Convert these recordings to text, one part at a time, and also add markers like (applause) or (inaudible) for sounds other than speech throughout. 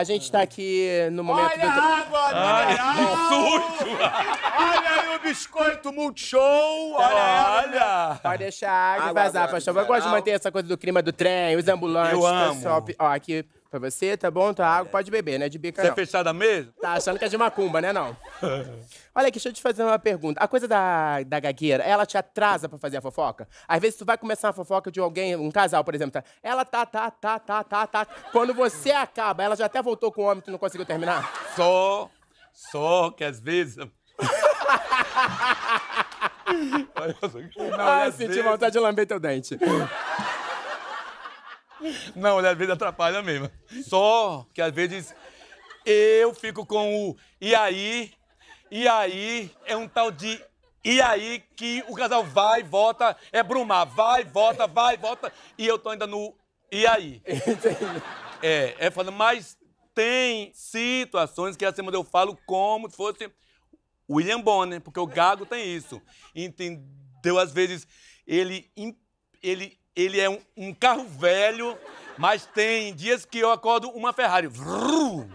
A gente tá aqui no momento... Olha a do... água que susto! Olha aí o biscoito Multishow! Olha! Olha! Pode deixar a água, água vazar, paixão. Eu gosto de manter essa coisa do clima do trem, os ambulantes. Eu amo. Pessoal. Ó, aqui... Pra você, tá bom? Tá água, pode beber, né? De bica Você é fechada mesmo? Tá achando que é de macumba, né? Não. (laughs) Olha aqui, deixa eu te fazer uma pergunta. A coisa da, da gagueira, ela te atrasa pra fazer a fofoca? Às vezes tu vai começar uma fofoca de alguém, um casal, por exemplo, tá? Ela tá, tá, tá, tá, tá, tá. Quando você acaba, ela já até voltou com o homem, tu não conseguiu terminar? Só, só que às vezes... (laughs) Olha, Ai, senti vezes... vontade de lamber teu dente. Não, às vezes atrapalha mesmo. Só que às vezes eu fico com o e aí, e aí, é um tal de e aí que o casal vai, volta, é brumar, vai, volta, vai, volta, e eu tô ainda no e aí. Entendi. É, é falando, mas tem situações que a semana eu falo como se fosse William Bonner, porque o gago tem isso. Entendeu? Às vezes ele, ele ele é um, um carro velho, mas tem dias que eu acordo uma Ferrari. Vrrr.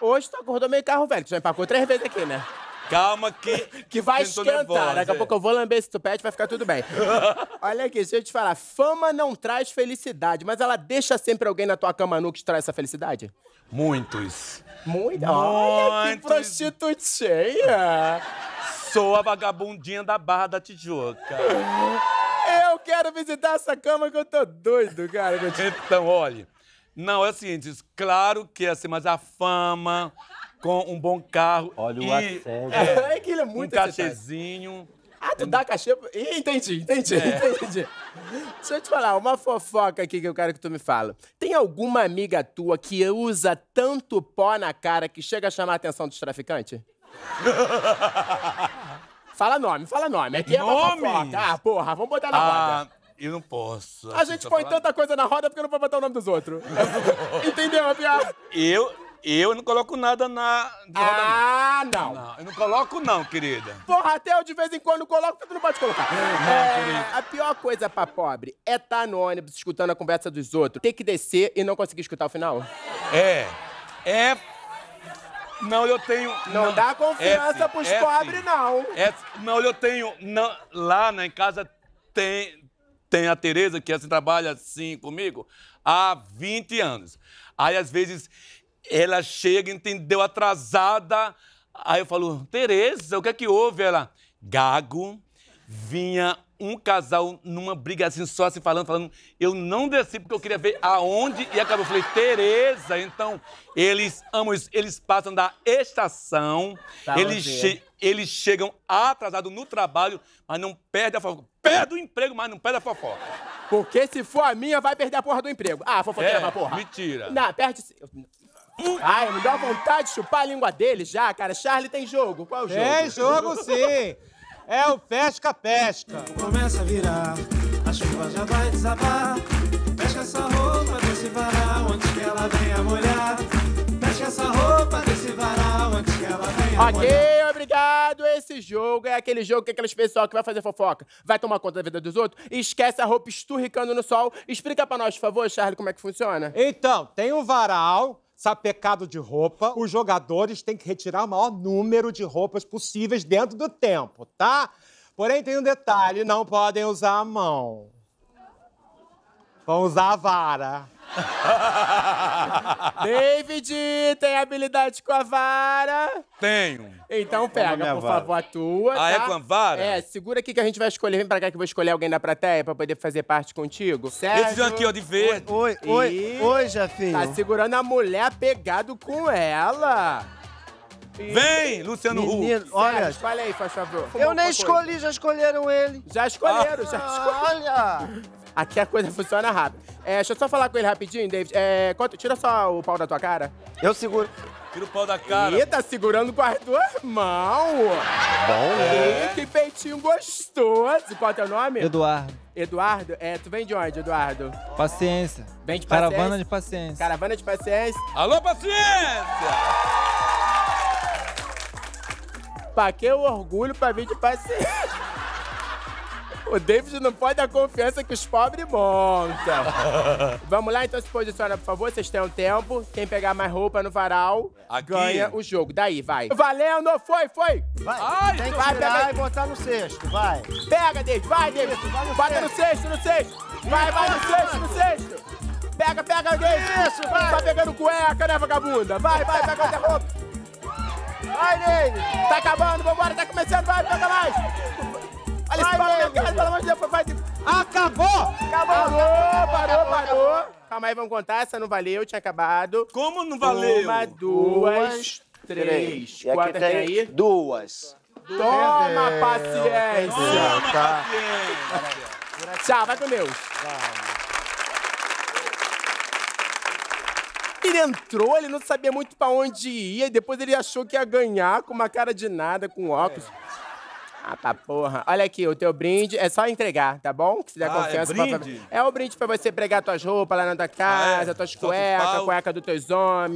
Hoje tu acordou meio carro velho, tu já empacou três vezes aqui, né? Calma que. (laughs) que vai esquentar. Nervosa, Daqui a é. pouco eu vou lamber esse tupete, vai ficar tudo bem. (laughs) Olha aqui, deixa eu te falar. Fama não traz felicidade, mas ela deixa sempre alguém na tua cama nu que te traz essa felicidade? Muitos. Muitos? Olha que prostituteia! Sou a vagabundinha da Barra da Tijuca. (laughs) eu quero visitar essa cama que eu tô doido, cara. Então, olha. Não, é o seguinte, claro que é assim, mas a fama com um bom carro. Olha e, o assédio. É, é que ele é muito Um cachezinho. Ah, tu dá cachê? Entendi, entendi, é. entendi. Deixa eu te falar, uma fofoca aqui que eu quero que tu me fala. Tem alguma amiga tua que usa tanto pó na cara que chega a chamar a atenção dos traficantes? (laughs) Fala nome, fala nome. Aqui é, é nome? Ah, porra, vamos botar na ah, roda. Eu não posso. A gente põe falar... tanta coisa na roda porque não pode botar o nome dos outros. (laughs) Entendeu a Eu, eu não coloco nada na. Ah, não. não. Eu não coloco, não, querida. Porra, até eu de vez em quando coloco, porque tu não pode colocar. É, é, a pior coisa pra pobre é estar tá no ônibus escutando a conversa dos outros, ter que descer e não conseguir escutar o final. É. É não, eu tenho. Não, não dá confiança é pros é pobres, não. É não, eu tenho. Não, lá na, em casa tem, tem a Tereza, que assim, trabalha assim comigo há 20 anos. Aí, às vezes, ela chega, entendeu, atrasada. Aí eu falo, Tereza, o que é que houve? Ela, gago, vinha um casal numa briga assim, só se assim falando, falando. Eu não desci porque eu queria ver aonde e acabou. Eu falei, Tereza, então, eles amam isso. Eles passam da estação, tá eles, che eles chegam atrasados no trabalho, mas não perdem a fofoca. Perde o emprego, mas não perde a fofoca. Porque se for a minha, vai perder a porra do emprego. Ah, fofoqueira é, uma porra. Mentira. Não, perde. Hum. Ai, me dá vontade de chupar a língua dele já, cara. Charlie tem jogo. Qual é o jogo? Tem jogo sim. (laughs) É o pesca-pesca. Começa a virar, a chuva já vai desabar. Pesca essa roupa desse varal antes que ela venha molhar. Pesca essa roupa desse varal antes que ela venha okay, molhar. Ok, obrigado. Esse jogo é aquele jogo que aqueles pessoal que vai fazer fofoca, vai tomar conta da vida dos outros e esquece a roupa esturricando no sol. Explica para nós, por favor, Charlie, como é que funciona. Então, tem um varal Sabe, pecado de roupa, os jogadores têm que retirar o maior número de roupas possíveis dentro do tempo, tá? Porém, tem um detalhe: não podem usar a mão. Vão usar a vara. (laughs) David, tem habilidade com a vara? Tenho. Então pega, por vara. favor, a tua. Ah, é tá? é com a vara? É, segura aqui que a gente vai escolher. Vem pra cá que eu vou escolher alguém da plateia pra poder fazer parte contigo. Sérgio. Esse aqui, ó, de verde. Oi, oi, e... oi, Jafinho. Tá segurando a mulher pegado com ela. E... Vem, Luciano Menino, Olha, escolhe aí, faz favor. Fumou eu nem escolhi, já escolheram ele. Já escolheram, ah. já escolheram. Olha. (laughs) Aqui a coisa (laughs) funciona rápido. É, deixa eu só falar com ele rapidinho, David. É, quanto, tira só o pau da tua cara. Eu seguro. Tira o pau da cara. Ih, tá segurando com as duas mãos. Bom, é. né? Que peitinho gostoso. Qual é o teu nome? Eduardo. Eduardo? É, tu vem de onde, Eduardo? Paciência. Vem de paciência? Caravana de paciência. Caravana de paciência. Alô, paciência! que o orgulho pra vir de paciência. O David não pode dar confiança que os pobres montam. (laughs) Vamos lá, então se posiciona, por favor. Vocês têm um tempo. Quem pegar mais roupa no varal Aqui. ganha o jogo. Daí, vai. Valendo, foi, foi. Vai, Ai, tem que vai pegar e botar no cesto, vai. Pega, David, vai, David. Isso, vai no Bota cesto. no cesto, no cesto. Vai, vai no cesto, no cesto. Pega, pega, David. Isso, vai. Tá pegando cueca, né, vagabunda? Vai, vai, pega outra roupa. Vai, David. Tá acabando, vambora, tá começando, vai, pega mais. Alice, vai, fala, Deus, pelo amor de Deus, vai. Acabou! Acabou! Parou, parou, parou. Calma aí, vamos contar. Essa não valeu, tinha acabado. Como não valeu? Uma, duas, três. E aqui tem aí? Duas. Toma paciência! Toma tá. paciência! Tchau, vai com Deus. Ele entrou, ele não sabia muito pra onde ia, e depois ele achou que ia ganhar com uma cara de nada, com óculos. É. Ah, tá porra. Olha aqui, o teu brinde é só entregar, tá bom? Que se der ah, é confiança. É, brinde? Pra... é o brinde pra você pregar tuas roupas lá na tua casa, ah, é? tuas cuecas, a cueca dos teus homens.